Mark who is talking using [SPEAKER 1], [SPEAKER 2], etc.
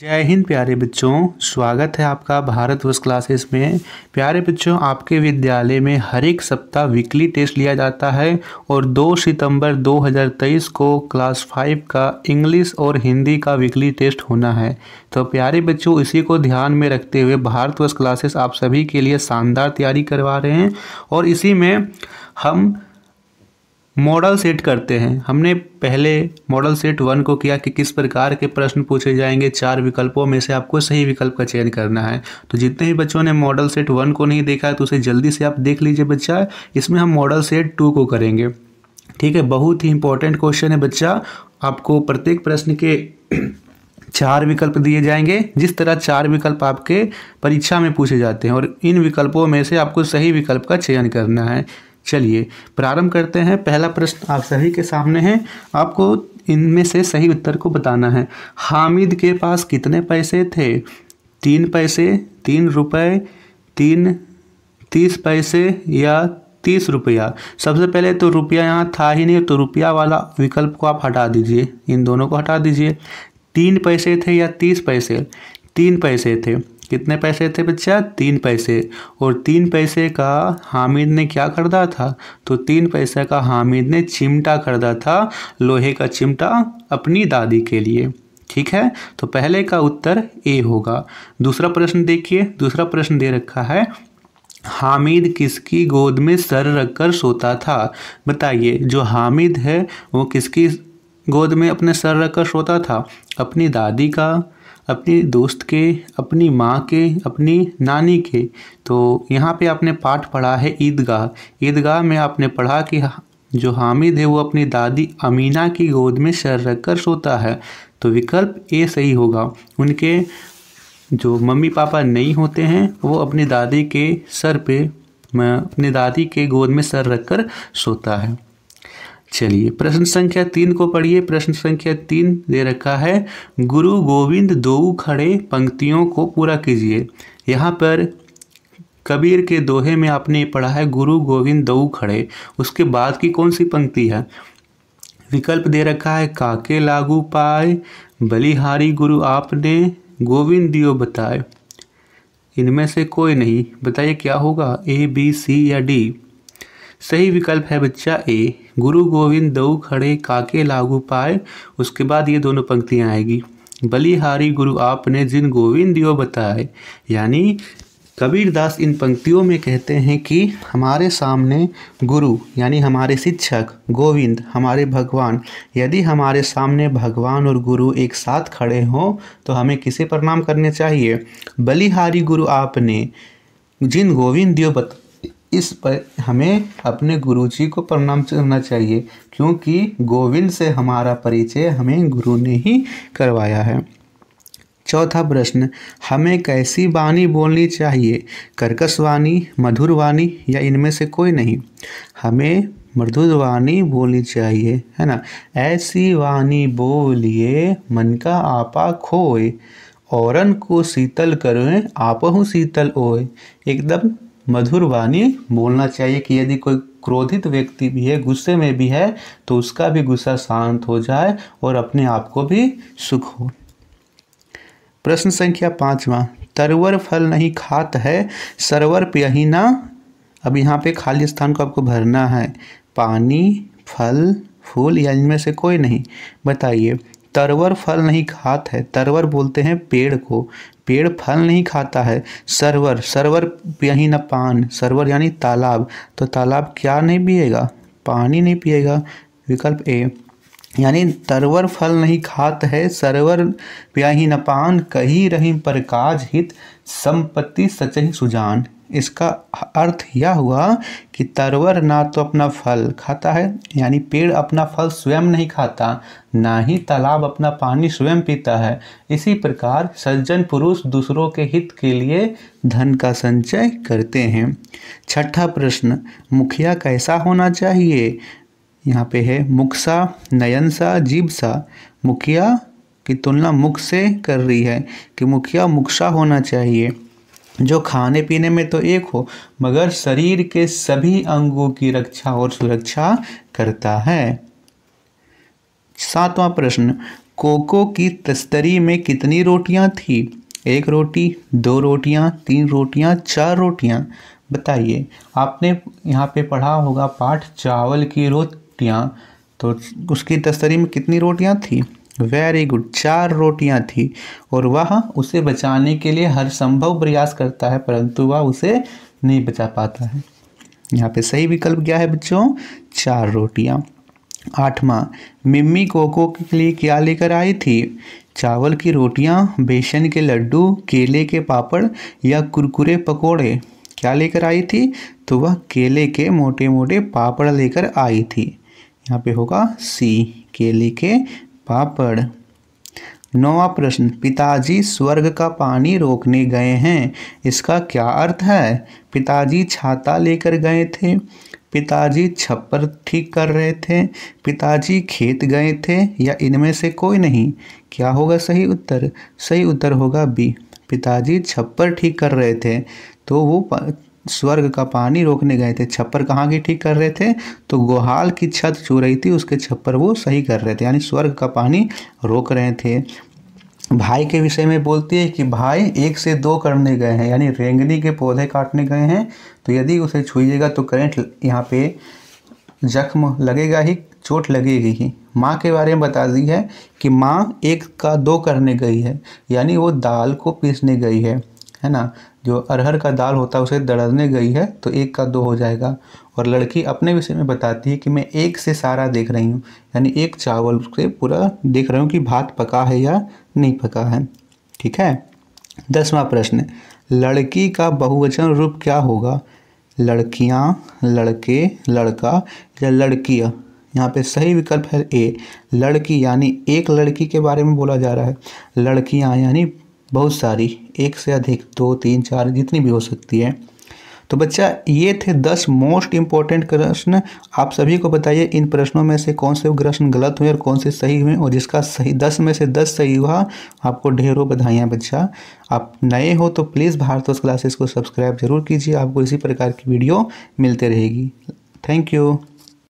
[SPEAKER 1] जय हिंद प्यारे बच्चों स्वागत है आपका भारत वर्ष क्लासेस में प्यारे बच्चों आपके विद्यालय में हर एक सप्ताह वीकली टेस्ट लिया जाता है और 2 सितंबर 2023 को क्लास फाइव का इंग्लिश और हिंदी का वीकली टेस्ट होना है तो प्यारे बच्चों इसी को ध्यान में रखते हुए भारत वर्ष क्लासेस आप सभी के लिए शानदार तैयारी करवा रहे हैं और इसी में हम मॉडल सेट करते हैं हमने पहले मॉडल सेट वन को किया कि किस प्रकार के प्रश्न पूछे जाएंगे चार विकल्पों में से आपको सही विकल्प का चयन करना है तो जितने भी बच्चों ने मॉडल सेट वन को नहीं देखा है तो उसे जल्दी से आप देख लीजिए बच्चा इसमें हम मॉडल सेट टू को करेंगे ठीक है बहुत ही इंपॉर्टेंट क्वेश्चन है बच्चा आपको प्रत्येक प्रश्न के चार विकल्प दिए जाएंगे जिस तरह चार विकल्प आपके परीक्षा में पूछे जाते हैं और इन विकल्पों में से आपको सही विकल्प का चयन करना है चलिए प्रारंभ करते हैं पहला प्रश्न आप सभी के सामने है आपको इनमें से सही उत्तर को बताना है हामिद के पास कितने पैसे थे तीन पैसे तीन रुपए तीन तीस पैसे या तीस रुपया सबसे पहले तो रुपया यहाँ था ही नहीं तो रुपया वाला विकल्प को आप हटा दीजिए इन दोनों को हटा दीजिए तीन पैसे थे या तीस पैसे तीन पैसे थे कितने पैसे थे बच्चा तीन पैसे और तीन पैसे का हामिद ने क्या खरीदा था तो तीन पैसे का हामिद ने चिमटा खरीदा था लोहे का चिमटा अपनी दादी के लिए ठीक है तो पहले का उत्तर ए होगा दूसरा प्रश्न देखिए दूसरा प्रश्न दे रखा है हामिद किसकी गोद में सर रखकर सोता था बताइए जो हामिद है वो किसकी गोद में अपने सर रखकर सोता था अपनी दादी का अपने दोस्त के अपनी माँ के अपनी नानी के तो यहाँ पे आपने पाठ पढ़ा है ईदगाह ईदगाह में आपने पढ़ा कि जो हामिद है वो अपनी दादी अमीना की गोद में सर रख कर सोता है तो विकल्प ए सही होगा उनके जो मम्मी पापा नहीं होते हैं वो अपनी दादी के सर पे अपनी दादी के गोद में सर रख कर सोता है चलिए प्रश्न संख्या तीन को पढ़िए प्रश्न संख्या तीन दे रखा है गुरु गोविंद दो खड़े पंक्तियों को पूरा कीजिए यहाँ पर कबीर के दोहे में आपने पढ़ा है गुरु गोविंद दऊ खड़े उसके बाद की कौन सी पंक्ति है विकल्प दे रखा है काके लागू पाए बलिहारी गुरु आपने गोविंद दियो बताए इनमें से कोई नहीं बताइए क्या होगा ए बी सी या डी सही विकल्प है बच्चा ए गुरु गोविंद दऊ खड़े काके लागू पाए उसके बाद ये दोनों पंक्तियाँ आएगी बलिहारी गुरु आपने जिन गोविंद यो बताए यानी कबीरदास इन पंक्तियों में कहते हैं कि हमारे सामने गुरु यानी हमारे शिक्षक गोविंद हमारे भगवान यदि हमारे सामने भगवान और गुरु एक साथ खड़े हों तो हमें किसे प्रणाम करने चाहिए बलिहारी गुरु आपने जिन गोविंद यो इस पर हमें अपने गुरु जी को प्रणाम करना चाहिए क्योंकि गोविंद से हमारा परिचय हमें गुरु ने ही करवाया है चौथा प्रश्न हमें कैसी वाणी बोलनी चाहिए कर्कश वाणी मधुर वाणी या इनमें से कोई नहीं हमें मृदुर वाणी बोलनी चाहिए है ना ऐसी वाणी बोलिए मन का आपा खोए औरन को शीतल करोए आपहु शीतल ओए एकदम मधुर वाणी बोलना चाहिए कि यदि कोई क्रोधित व्यक्ति भी है गुस्से में भी है तो उसका भी गुस्सा शांत हो जाए और अपने आप को भी सुख हो प्रश्न संख्या पाँचवा तरवर फल नहीं खात है सरवर पियहिना अब यहाँ पे खाली स्थान को आपको भरना है पानी फल फूल या इनमें से कोई नहीं बताइए तरवर फल नहीं खात है तरवर बोलते हैं पेड़ को पेड़ फल नहीं खाता है सरवर सरवर यही न पान सरवर यानी तालाब तो तालाब क्या नहीं पिएगा पानी नहीं पिएगा विकल्प ए यानी तरवर फल नहीं खात है सरवर प्याही न पान कही रही प्रकाश हित संपत्ति ही सुजान इसका अर्थ यह हुआ कि तरवर ना तो अपना फल खाता है यानी पेड़ अपना फल स्वयं नहीं खाता ना ही तालाब अपना पानी स्वयं पीता है इसी प्रकार सज्जन पुरुष दूसरों के हित के लिए धन का संचय करते हैं छठा प्रश्न मुखिया कैसा होना चाहिए यहाँ पे है मुख सा नयन सा जीव सा मुखिया की तुलना मुख से कर रही है कि मुखिया मुखसा होना चाहिए जो खाने पीने में तो एक हो मगर शरीर के सभी अंगों की रक्षा और सुरक्षा करता है सातवां प्रश्न कोको की तस्तरी में कितनी रोटियां थी एक रोटी दो रोटियां तीन रोटियां चार रोटियां बताइए आपने यहाँ पे पढ़ा होगा पाठ चावल की रोटियां तो उसकी तस्तरी में कितनी रोटियां थी वेरी गुड चार रोटियां थी और वह उसे बचाने के लिए हर संभव प्रयास करता है परंतु वह उसे नहीं बचा पाता है यहाँ पे सही विकल्प क्या है बच्चों चार रोटियाँ आठवां मिम्मी कोको के लिए क्या लेकर आई थी चावल की रोटियाँ बेसन के लड्डू केले के पापड़ या कुरकुरे पकोड़े क्या लेकर आई थी तो वह केले के मोटे मोटे पापड़ लेकर आई थी यहाँ पे होगा सी केले के पापड़ नौवा प्रश्न पिताजी स्वर्ग का पानी रोकने गए हैं इसका क्या अर्थ है पिताजी छाता लेकर गए थे पिताजी छप्पर ठीक कर रहे थे पिताजी खेत गए थे या इनमें से कोई नहीं क्या होगा सही उत्तर सही उत्तर होगा बी पिताजी छप्पर ठीक कर रहे थे तो वो स्वर्ग का पानी रोकने गए थे छप्पर कहाँ की ठीक कर रहे थे तो गोहाल की छत छू रही थी उसके छप्पर वो सही कर रहे थे यानी स्वर्ग का पानी रोक रहे थे भाई के विषय में बोलती है कि भाई एक से दो करने गए हैं यानी रेंगनी के पौधे काटने गए हैं तो यदि उसे छूइएगा तो करंट यहाँ पे जख्म लगेगा ही चोट लगेगी ही माँ के बारे में बता दी है कि माँ एक का दो करने गई है यानी वो दाल को पीसने गई है है ना जो अरहर का दाल होता है उसे दड़ने गई है तो एक का दो हो जाएगा और लड़की अपने विषय में बताती है कि मैं एक से सारा देख रही हूँ यानी एक चावल से पूरा देख रही हूँ कि भात पका है या नहीं पका है ठीक है दसवां प्रश्न लड़की का बहुवचन रूप क्या होगा लड़कियाँ लड़के लड़का या लड़कियाँ यहाँ पे सही विकल्प है ए लड़की यानी एक लड़की के बारे में बोला जा रहा है लड़कियाँ यानी बहुत सारी एक से अधिक दो तीन चार जितनी भी हो सकती है तो बच्चा ये थे दस मोस्ट इम्पॉर्टेंट प्रश्न आप सभी को बताइए इन प्रश्नों में से कौन से प्रश्न गलत हुए और कौन से सही हुए और जिसका सही दस में से दस सही हुआ आपको ढेरों बधाइयाँ बच्चा आप नए हो तो प्लीज़ भारतोष क्लासेस को सब्सक्राइब जरूर कीजिए आपको इसी प्रकार की वीडियो मिलते रहेगी थैंक यू